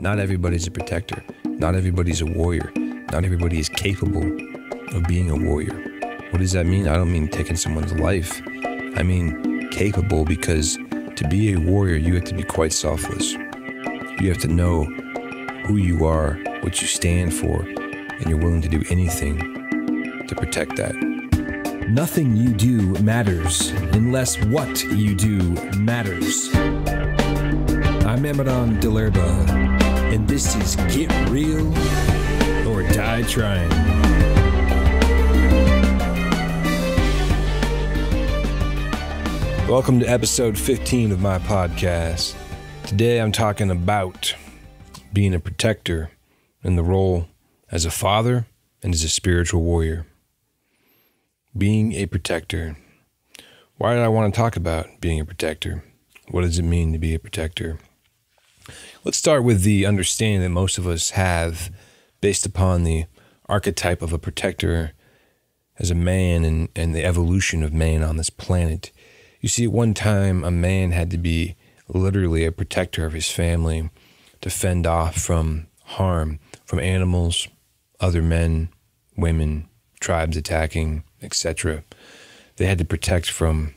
Not everybody's a protector. Not everybody's a warrior. Not everybody is capable of being a warrior. What does that mean? I don't mean taking someone's life. I mean capable because to be a warrior, you have to be quite selfless. You have to know who you are, what you stand for, and you're willing to do anything to protect that. Nothing you do matters unless what you do matters. I'm Amadon Delerba and this is Get Real or Die Trying. Welcome to episode 15 of my podcast. Today I'm talking about being a protector and the role as a father and as a spiritual warrior. Being a protector. Why did I want to talk about being a protector? What does it mean to be a protector? Let's start with the understanding that most of us have based upon the archetype of a protector as a man and, and the evolution of man on this planet. You see, at one time, a man had to be literally a protector of his family to fend off from harm from animals, other men, women, tribes attacking, etc. They had to protect from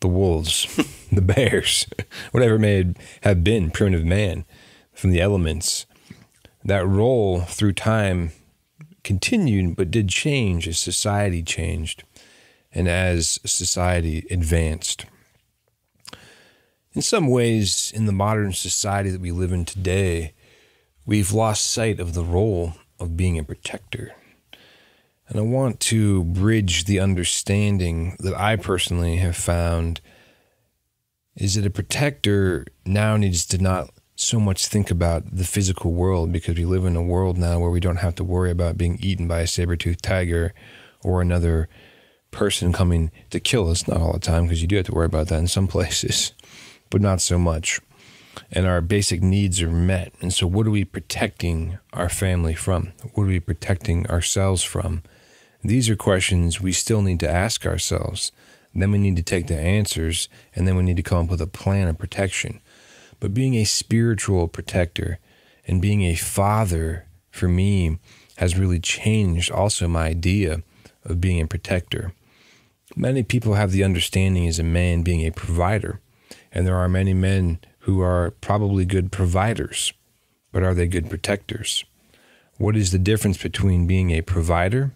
the wolves, the bears, whatever may have been primitive man from the elements. That role through time continued, but did change as society changed and as society advanced. In some ways, in the modern society that we live in today, we've lost sight of the role of being a protector. And I want to bridge the understanding that I personally have found is that a protector now needs to not so much think about the physical world because we live in a world now where we don't have to worry about being eaten by a saber-toothed tiger or another person coming to kill us not all the time because you do have to worry about that in some places but not so much and our basic needs are met and so what are we protecting our family from what are we protecting ourselves from these are questions we still need to ask ourselves. Then we need to take the answers, and then we need to come up with a plan of protection. But being a spiritual protector and being a father for me has really changed also my idea of being a protector. Many people have the understanding as a man being a provider, and there are many men who are probably good providers, but are they good protectors? What is the difference between being a provider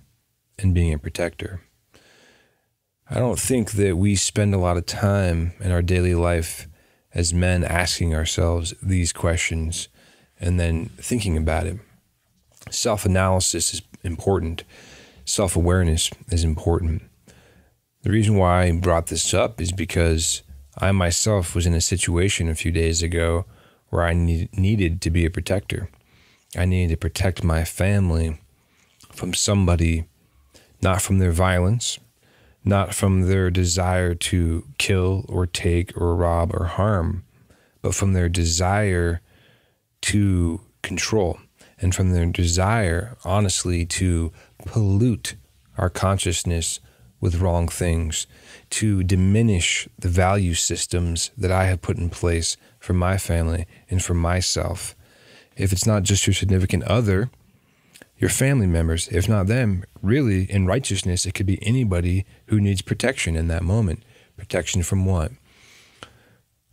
and being a protector. I don't think that we spend a lot of time in our daily life as men asking ourselves these questions and then thinking about it. Self analysis is important, self awareness is important. The reason why I brought this up is because I myself was in a situation a few days ago where I need, needed to be a protector. I needed to protect my family from somebody not from their violence, not from their desire to kill or take or rob or harm, but from their desire to control and from their desire, honestly, to pollute our consciousness with wrong things, to diminish the value systems that I have put in place for my family and for myself. If it's not just your significant other, your family members, if not them. Really, in righteousness, it could be anybody who needs protection in that moment. Protection from what?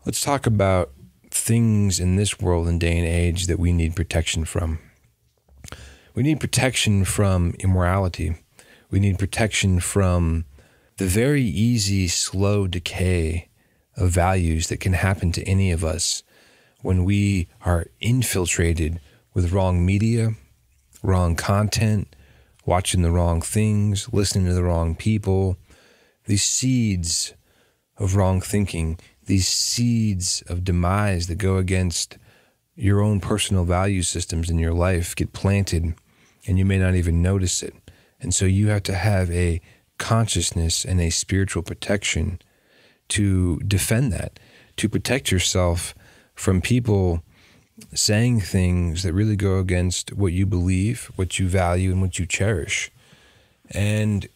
Let's talk about things in this world and day and age that we need protection from. We need protection from immorality. We need protection from the very easy, slow decay of values that can happen to any of us when we are infiltrated with wrong media, wrong content, watching the wrong things, listening to the wrong people, these seeds of wrong thinking, these seeds of demise that go against your own personal value systems in your life get planted and you may not even notice it. And so you have to have a consciousness and a spiritual protection to defend that, to protect yourself from people saying things that really go against what you believe, what you value, and what you cherish. And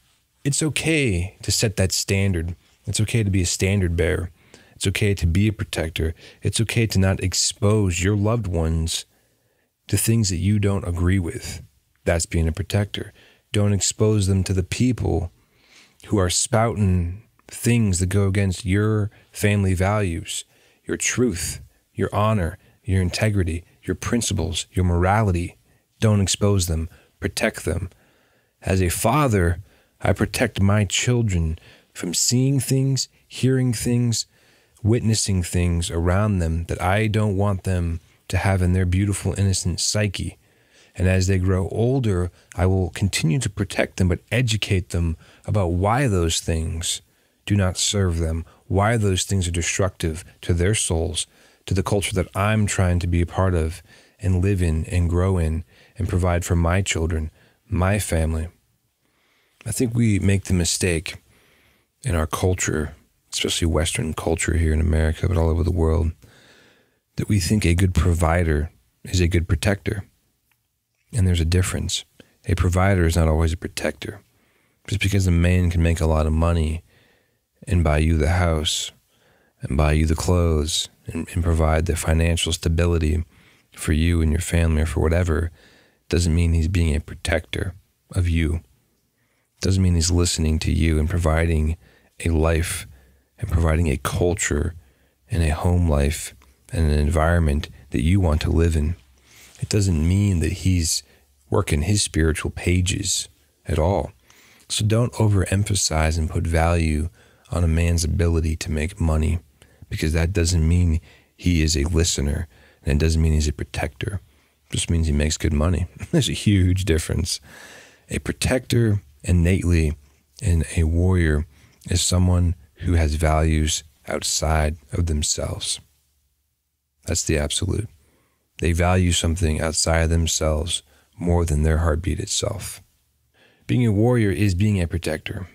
it's okay to set that standard. It's okay to be a standard bearer. It's okay to be a protector. It's okay to not expose your loved ones to things that you don't agree with. That's being a protector. Don't expose them to the people who are spouting things that go against your family values, your truth, your honor, your integrity, your principles, your morality. Don't expose them, protect them. As a father, I protect my children from seeing things, hearing things, witnessing things around them that I don't want them to have in their beautiful, innocent psyche. And as they grow older, I will continue to protect them, but educate them about why those things do not serve them, why those things are destructive to their souls, to the culture that I'm trying to be a part of and live in and grow in and provide for my children, my family. I think we make the mistake in our culture, especially Western culture here in America, but all over the world, that we think a good provider is a good protector. And there's a difference. A provider is not always a protector. Just because a man can make a lot of money and buy you the house and buy you the clothes and, and provide the financial stability for you and your family or for whatever doesn't mean he's being a protector of you. Doesn't mean he's listening to you and providing a life and providing a culture and a home life and an environment that you want to live in. It doesn't mean that he's working his spiritual pages at all. So don't overemphasize and put value on a man's ability to make money because that doesn't mean he is a listener and it doesn't mean he's a protector. It just means he makes good money. There's a huge difference. A protector innately and a warrior is someone who has values outside of themselves. That's the absolute. They value something outside of themselves more than their heartbeat itself. Being a warrior is being a protector.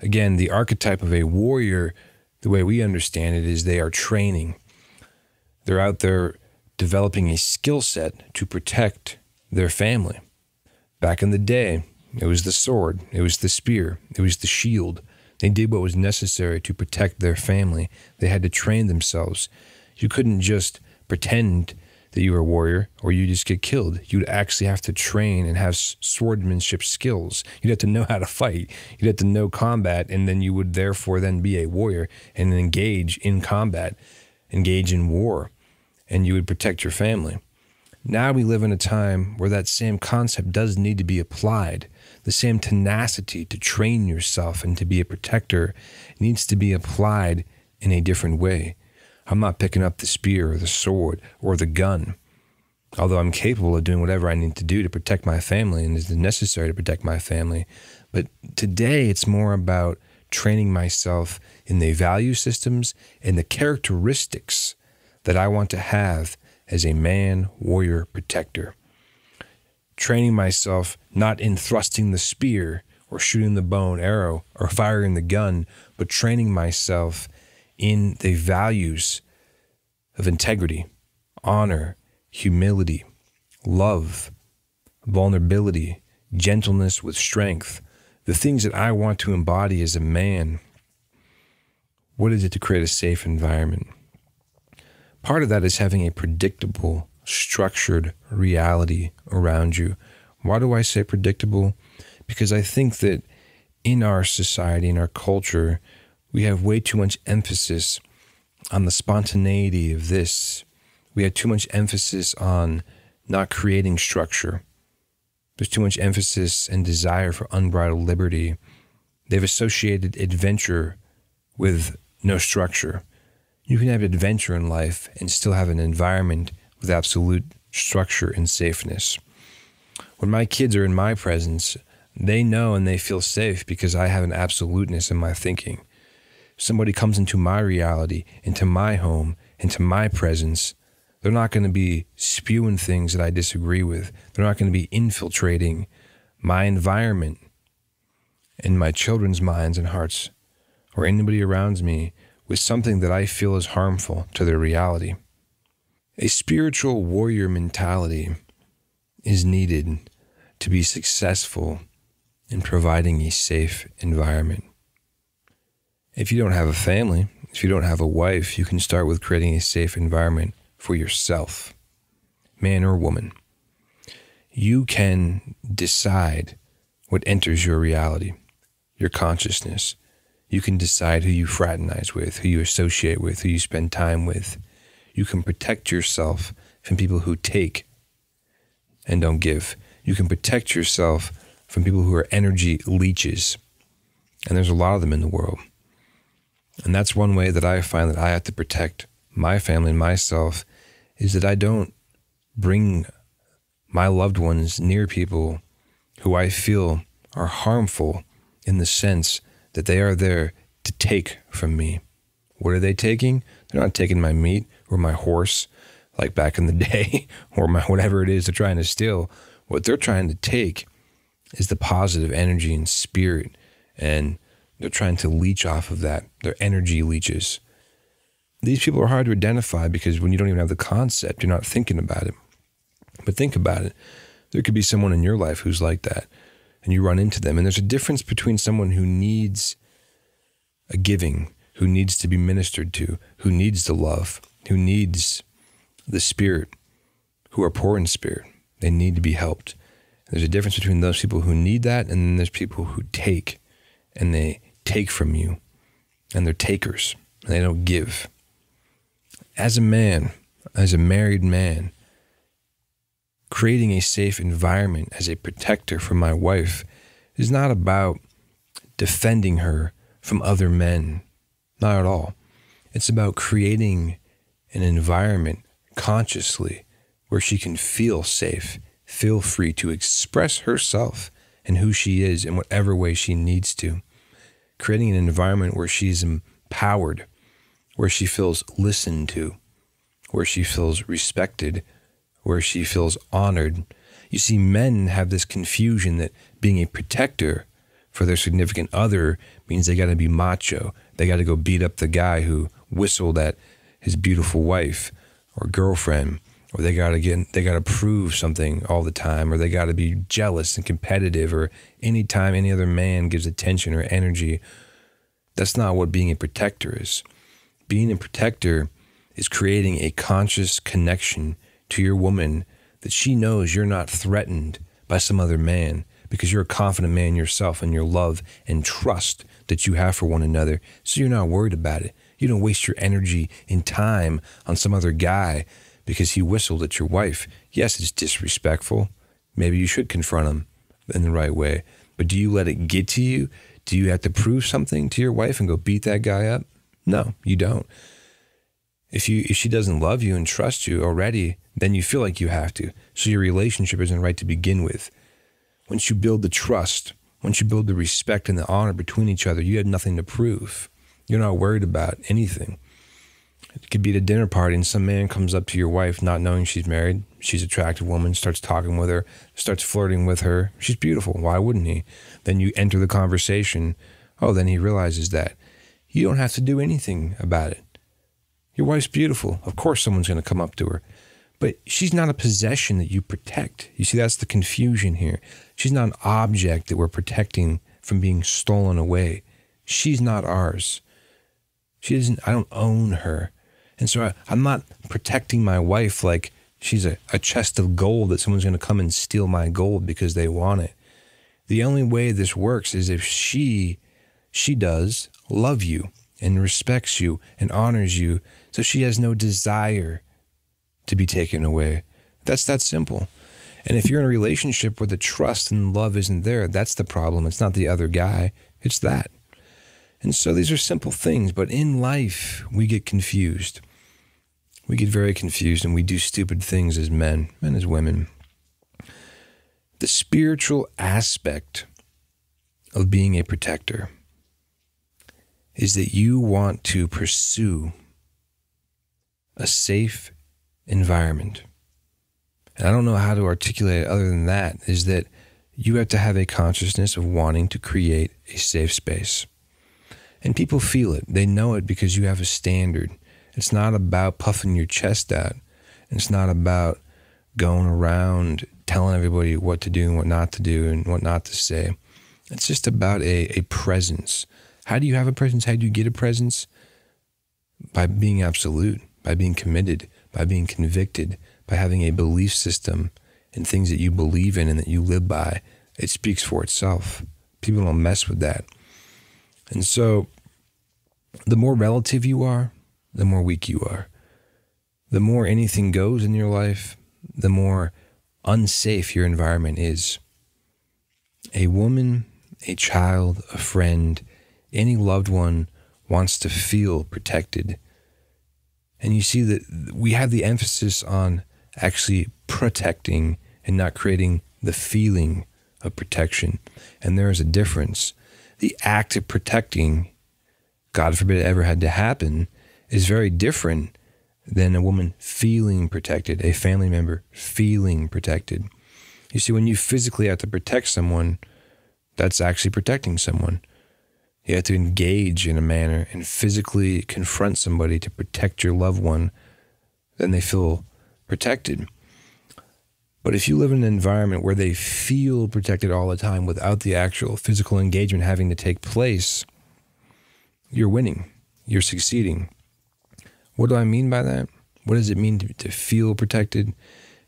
Again, the archetype of a warrior the way we understand it is they are training. They're out there developing a skill set to protect their family. Back in the day, it was the sword, it was the spear, it was the shield. They did what was necessary to protect their family. They had to train themselves. You couldn't just pretend that you were a warrior or you just get killed. You'd actually have to train and have swordsmanship skills. You'd have to know how to fight. You'd have to know combat. And then you would therefore then be a warrior and engage in combat, engage in war, and you would protect your family. Now we live in a time where that same concept does need to be applied. The same tenacity to train yourself and to be a protector needs to be applied in a different way. I'm not picking up the spear or the sword or the gun, although I'm capable of doing whatever I need to do to protect my family and is necessary to protect my family. But today it's more about training myself in the value systems and the characteristics that I want to have as a man, warrior, protector. Training myself not in thrusting the spear or shooting the bow and arrow or firing the gun, but training myself in the values of integrity, honor, humility, love, vulnerability, gentleness with strength, the things that I want to embody as a man. What is it to create a safe environment? Part of that is having a predictable, structured reality around you. Why do I say predictable? Because I think that in our society, in our culture, we have way too much emphasis on the spontaneity of this. We have too much emphasis on not creating structure. There's too much emphasis and desire for unbridled liberty. They've associated adventure with no structure. You can have adventure in life and still have an environment with absolute structure and safeness. When my kids are in my presence, they know and they feel safe because I have an absoluteness in my thinking somebody comes into my reality, into my home, into my presence, they're not going to be spewing things that I disagree with. They're not going to be infiltrating my environment and my children's minds and hearts or anybody around me with something that I feel is harmful to their reality. A spiritual warrior mentality is needed to be successful in providing a safe environment. If you don't have a family, if you don't have a wife, you can start with creating a safe environment for yourself, man or woman. You can decide what enters your reality, your consciousness. You can decide who you fraternize with, who you associate with, who you spend time with. You can protect yourself from people who take and don't give. You can protect yourself from people who are energy leeches. And there's a lot of them in the world. And that's one way that I find that I have to protect my family and myself is that I don't bring my loved ones near people who I feel are harmful in the sense that they are there to take from me. What are they taking? They're not taking my meat or my horse like back in the day or my whatever it is they're trying to steal. What they're trying to take is the positive energy and spirit and they're trying to leech off of that. They're energy leeches. These people are hard to identify because when you don't even have the concept, you're not thinking about it. But think about it. There could be someone in your life who's like that, and you run into them. And there's a difference between someone who needs a giving, who needs to be ministered to, who needs the love, who needs the spirit, who are poor in spirit. They need to be helped. There's a difference between those people who need that and then there's people who take and they take from you, and they're takers, and they don't give. As a man, as a married man, creating a safe environment as a protector for my wife is not about defending her from other men, not at all. It's about creating an environment consciously where she can feel safe, feel free to express herself and who she is in whatever way she needs to creating an environment where she's empowered, where she feels listened to, where she feels respected, where she feels honored. You see, men have this confusion that being a protector for their significant other means they got to be macho. They got to go beat up the guy who whistled at his beautiful wife or girlfriend or they got to get they got to prove something all the time or they got to be jealous and competitive or anytime any other man gives attention or energy that's not what being a protector is being a protector is creating a conscious connection to your woman that she knows you're not threatened by some other man because you're a confident man yourself and your love and trust that you have for one another so you're not worried about it you don't waste your energy and time on some other guy because he whistled at your wife. Yes, it's disrespectful. Maybe you should confront him in the right way. But do you let it get to you? Do you have to prove something to your wife and go beat that guy up? No, you don't. If you if she doesn't love you and trust you already, then you feel like you have to. So your relationship isn't right to begin with. Once you build the trust, once you build the respect and the honor between each other, you have nothing to prove. You're not worried about anything. It could be at a dinner party and some man comes up to your wife not knowing she's married. She's an attractive woman, starts talking with her, starts flirting with her. She's beautiful. Why wouldn't he? Then you enter the conversation. Oh, then he realizes that. You don't have to do anything about it. Your wife's beautiful. Of course, someone's going to come up to her. But she's not a possession that you protect. You see, that's the confusion here. She's not an object that we're protecting from being stolen away. She's not ours. She doesn't, I don't own her. And so I, am not protecting my wife like she's a, a chest of gold that someone's going to come and steal my gold because they want it. The only way this works is if she, she does love you and respects you and honors you. So she has no desire to be taken away. That's that simple. And if you're in a relationship where the trust and love isn't there, that's the problem. It's not the other guy, it's that. And so these are simple things, but in life, we get confused. We get very confused and we do stupid things as men and as women. The spiritual aspect of being a protector is that you want to pursue a safe environment. And I don't know how to articulate it other than that, is that you have to have a consciousness of wanting to create a safe space. And people feel it. They know it because you have a standard. It's not about puffing your chest out. It's not about going around telling everybody what to do and what not to do and what not to say. It's just about a, a presence. How do you have a presence? How do you get a presence? By being absolute, by being committed, by being convicted, by having a belief system and things that you believe in and that you live by. It speaks for itself. People don't mess with that. And so the more relative you are, the more weak you are. The more anything goes in your life, the more unsafe your environment is. A woman, a child, a friend, any loved one wants to feel protected. And you see that we have the emphasis on actually protecting and not creating the feeling of protection. And there is a difference. The act of protecting God forbid it ever had to happen, is very different than a woman feeling protected, a family member feeling protected. You see, when you physically have to protect someone, that's actually protecting someone. You have to engage in a manner and physically confront somebody to protect your loved one, then they feel protected. But if you live in an environment where they feel protected all the time without the actual physical engagement having to take place, you're winning, you're succeeding. What do I mean by that? What does it mean to, to feel protected?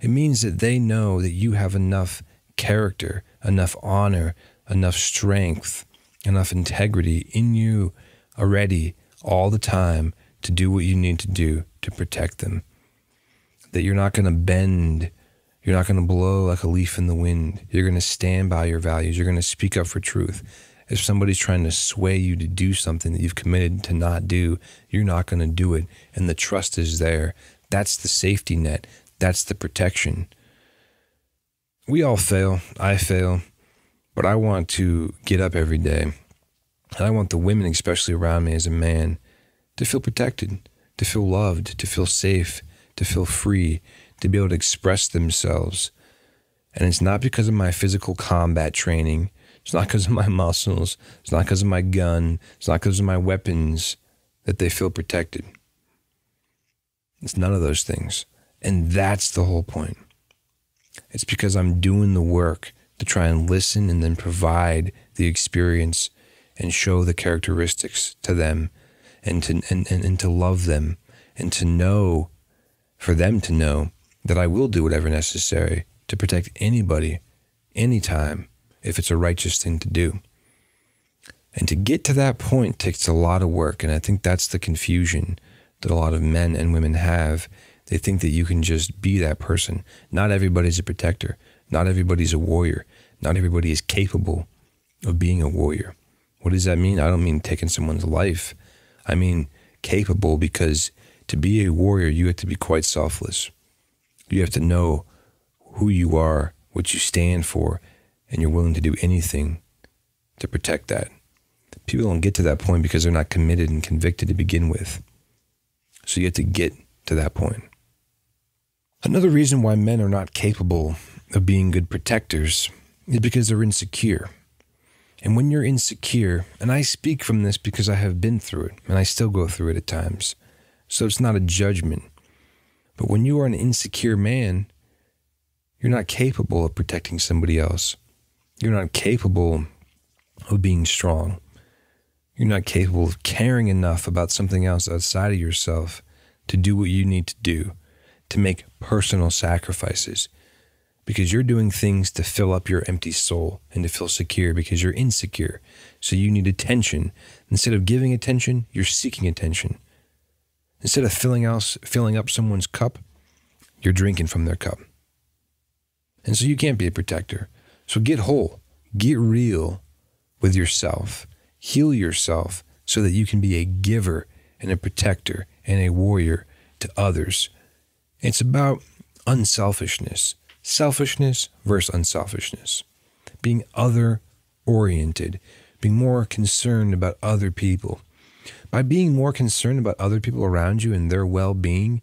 It means that they know that you have enough character, enough honor, enough strength, enough integrity in you already all the time to do what you need to do to protect them. That you're not going to bend, you're not going to blow like a leaf in the wind. You're going to stand by your values, you're going to speak up for truth. If somebody's trying to sway you to do something that you've committed to not do, you're not going to do it. And the trust is there. That's the safety net, that's the protection. We all fail. I fail. But I want to get up every day. And I want the women, especially around me as a man, to feel protected, to feel loved, to feel safe, to feel free, to be able to express themselves. And it's not because of my physical combat training. It's not because of my muscles. It's not because of my gun. It's not because of my weapons that they feel protected. It's none of those things. And that's the whole point. It's because I'm doing the work to try and listen and then provide the experience and show the characteristics to them and to, and, and, and to love them and to know, for them to know, that I will do whatever necessary to protect anybody, anytime, if it's a righteous thing to do. And to get to that point takes a lot of work. And I think that's the confusion that a lot of men and women have. They think that you can just be that person. Not everybody's a protector, not everybody's a warrior, not everybody is capable of being a warrior. What does that mean? I don't mean taking someone's life. I mean capable because to be a warrior, you have to be quite selfless. You have to know who you are, what you stand for, and you're willing to do anything to protect that. People don't get to that point because they're not committed and convicted to begin with. So you have to get to that point. Another reason why men are not capable of being good protectors is because they're insecure. And when you're insecure, and I speak from this because I have been through it and I still go through it at times, so it's not a judgment. But when you are an insecure man, you're not capable of protecting somebody else. You're not capable of being strong. You're not capable of caring enough about something else outside of yourself to do what you need to do, to make personal sacrifices, because you're doing things to fill up your empty soul and to feel secure because you're insecure. So you need attention. Instead of giving attention, you're seeking attention. Instead of filling, else, filling up someone's cup, you're drinking from their cup. And so you can't be a protector. So get whole, get real with yourself, heal yourself so that you can be a giver and a protector and a warrior to others. It's about unselfishness, selfishness versus unselfishness, being other oriented, being more concerned about other people. By being more concerned about other people around you and their well being,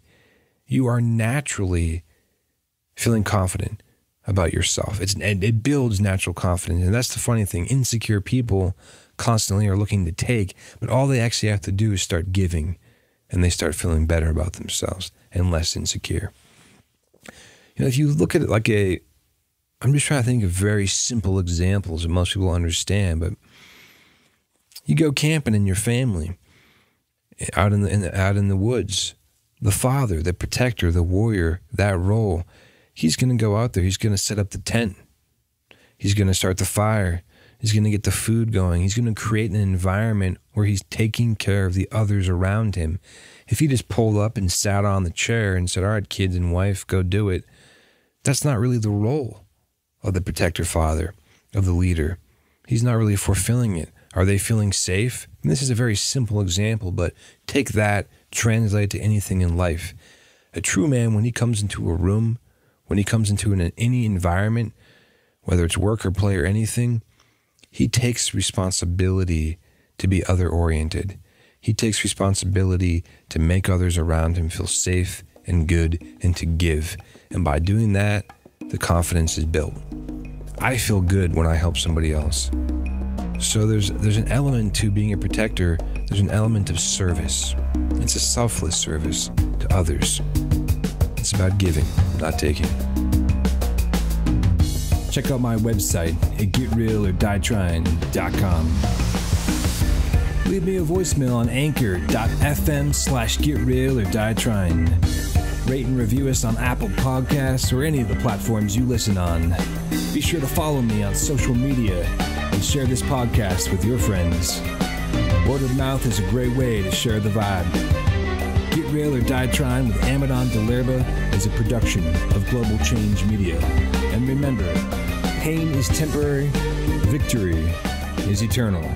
you are naturally feeling confident about yourself. It's it builds natural confidence, and that's the funny thing. Insecure people constantly are looking to take, but all they actually have to do is start giving, and they start feeling better about themselves and less insecure. You know, if you look at it like a, I'm just trying to think of very simple examples that most people understand, but you go camping in your family, out in the, in the out in the woods. The father, the protector, the warrior, that role he's going to go out there. He's going to set up the tent. He's going to start the fire. He's going to get the food going. He's going to create an environment where he's taking care of the others around him. If he just pulled up and sat on the chair and said, All right, kids and wife, go do it, that's not really the role of the protector father, of the leader. He's not really fulfilling it. Are they feeling safe? And this is a very simple example, but take that, translate to anything in life. A true man, when he comes into a room, when he comes into an, any environment, whether it's work or play or anything, he takes responsibility to be other oriented. He takes responsibility to make others around him feel safe and good and to give. And by doing that, the confidence is built. I feel good when I help somebody else. So there's there's an element to being a protector, there's an element of service. It's a selfless service to others. It's about giving, not taking. Check out my website at getrealordietrying.com. Leave me a voicemail on anchor.fm slash trying. Rate and review us on Apple Podcasts or any of the platforms you listen on. Be sure to follow me on social media and share this podcast with your friends. Word of mouth is a great way to share the vibe. Get Rail or Die Trying with Amadon Delerba is a production of Global Change Media. And remember, pain is temporary, victory is eternal.